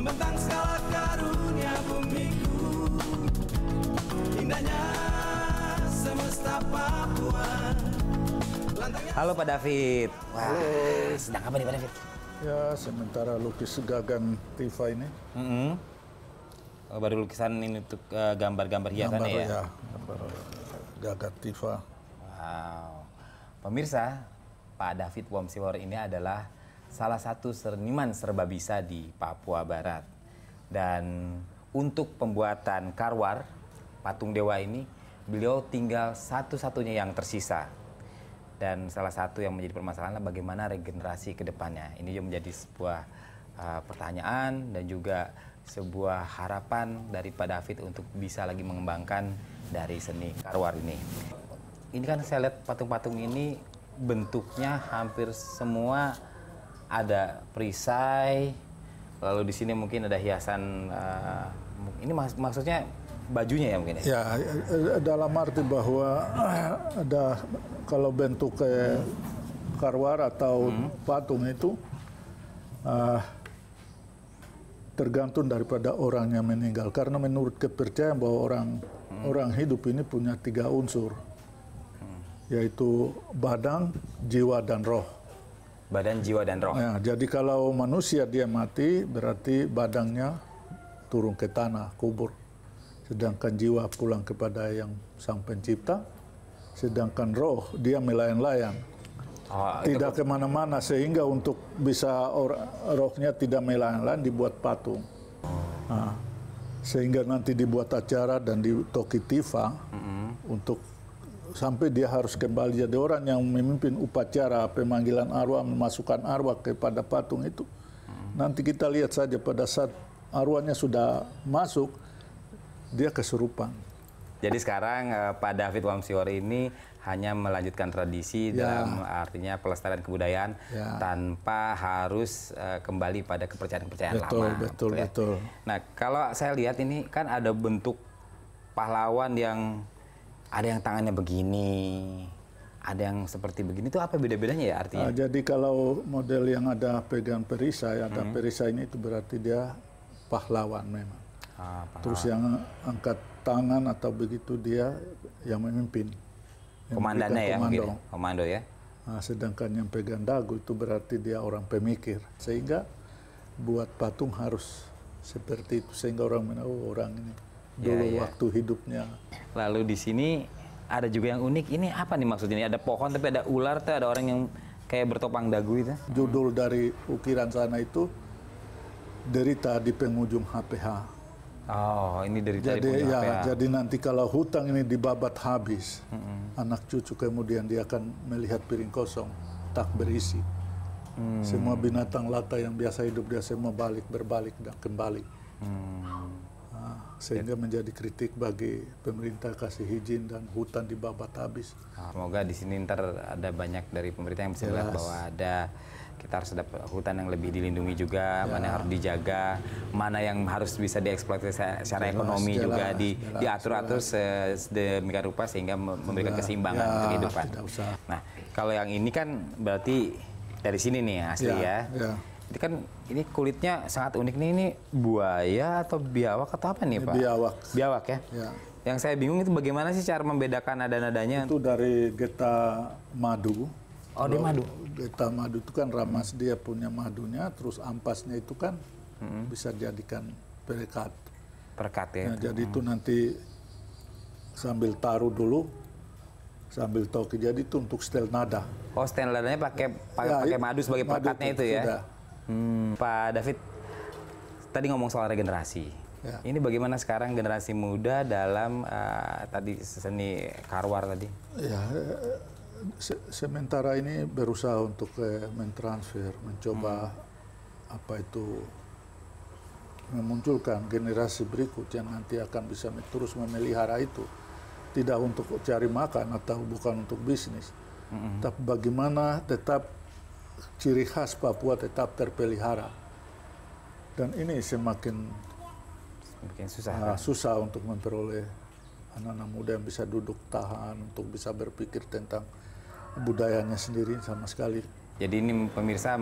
Membentang skala karunia bumiku Indahnya semesta Papua Lantangnya Halo Pak David Wah, Halo Sedang apa nih Pak David? Ya sementara lukis gagang Tifa ini mm -hmm. Baru lukisan ini untuk uh, gambar-gambar hiasan gambar, ya? ya gambar gagang Tifa Wow Pemirsa, Pak David Wamsiwar ini adalah salah satu seniman serba bisa di Papua Barat. Dan untuk pembuatan karwar patung dewa ini, beliau tinggal satu-satunya yang tersisa. Dan salah satu yang menjadi permasalahan adalah bagaimana regenerasi ke depannya. Ini juga menjadi sebuah uh, pertanyaan dan juga sebuah harapan dari Pak David untuk bisa lagi mengembangkan dari seni karwar ini. Ini kan saya lihat patung-patung ini bentuknya hampir semua ada perisai, lalu di sini mungkin ada hiasan. Uh, ini mak maksudnya bajunya ya mungkin ya? Ya, eh, eh, dalam arti bahwa ada kalau bentuk kayak karwar atau hmm. patung itu uh, tergantung daripada orang yang meninggal. Karena menurut kepercayaan bahwa orang hmm. orang hidup ini punya tiga unsur, hmm. yaitu badan, jiwa, dan roh. Badan, jiwa, dan roh. Ya, jadi kalau manusia dia mati, berarti badannya turun ke tanah, kubur. Sedangkan jiwa pulang kepada yang sang pencipta. Sedangkan roh dia melayang-layang. oh, ah, tidak kemana-mana, sehingga untuk bisa rohnya tidak melayang-layang dibuat patung. Nah, sehingga nanti dibuat acara dan di Toki Tifa mm -hmm. untuk sampai dia harus kembali jadi orang yang memimpin upacara pemanggilan arwah memasukkan arwah kepada patung itu nanti kita lihat saja pada saat arwahnya sudah masuk dia kesurupan jadi sekarang eh, Pak David Wamsior ini hanya melanjutkan tradisi ya. dalam artinya pelestarian kebudayaan ya. tanpa harus eh, kembali pada kepercayaan-kepercayaan betul, lama. Betul, betul, gitu ya. betul. Nah, kalau saya lihat ini kan ada bentuk pahlawan yang ada yang tangannya begini, ada yang seperti begini. Itu apa beda-bedanya ya artinya? Uh, jadi kalau model yang ada pegang perisai, ada hmm. perisai ini itu berarti dia pahlawan memang. Ah, pahlawan. Terus yang angkat tangan atau begitu dia yang memimpin. Yang Komandannya ya, ya, komando. komando ya. Nah, sedangkan yang pegang dagu itu berarti dia orang pemikir. Sehingga buat patung harus seperti itu sehingga orang menahu oh, orang ini Iya, dulu yeah, waktu hidupnya. Lalu di sini ada juga yang unik. Ini apa nih maksudnya? Ini ada pohon tapi ada ular tuh, ada orang yang kayak bertopang dagu itu. Judul dari ukiran sana itu derita di penghujung HPH. Oh, ini derita jadi ya, HPH. jadi nanti kalau hutang ini dibabat habis, mm -hmm. anak cucu kemudian dia akan melihat piring kosong, tak berisi. Mm. Semua binatang lata yang biasa hidup dia semua balik berbalik dan kembali. Mm sehingga menjadi kritik bagi pemerintah kasih izin dan hutan dibabat habis. Ah, semoga di sini ntar ada banyak dari pemerintah yang bisa Jelas. melihat bahwa ada kita harus ada hutan yang lebih dilindungi juga, ya. mana yang harus dijaga, mana yang harus bisa dieksploitasi secara jelas, ekonomi jelas, juga di diatur-atur sedemikian rupa sehingga memberikan jelas. keseimbangan ya, kehidupan. Nah, kalau yang ini kan berarti dari sini nih asli ya. ya. ya jadi kan ini kulitnya sangat unik nih ini buaya atau biawak atau apa nih ini Pak? Biawak. Biawak ya? ya. Yang saya bingung itu bagaimana sih cara membedakan nada-nadanya? Itu dari geta madu. Oh, di madu. Geta madu itu kan ramas dia punya madunya, terus ampasnya itu kan hmm. bisa dijadikan perekat. Perekat ya. Nah, itu. jadi hmm. itu nanti sambil taruh dulu sambil toki jadi itu untuk setel nada. Oh, setel nadanya pakai ya, pakai, ya, madu sebagai perekatnya itu, itu ya. Sudah. Hmm. Pak David, tadi ngomong soal regenerasi. Ya. Ini bagaimana sekarang generasi muda dalam uh, tadi seni karwar tadi? Ya, se sementara ini berusaha untuk eh, mentransfer, mencoba hmm. apa itu memunculkan generasi berikut yang nanti akan bisa terus memelihara itu, tidak untuk cari makan atau bukan untuk bisnis, hmm. tapi bagaimana tetap ciri khas Papua tetap terpelihara. Dan ini semakin Mungkin susah, uh, kan? susah untuk memperoleh anak-anak muda yang bisa duduk tahan untuk bisa berpikir tentang budayanya sendiri sama sekali. Jadi ini pemirsa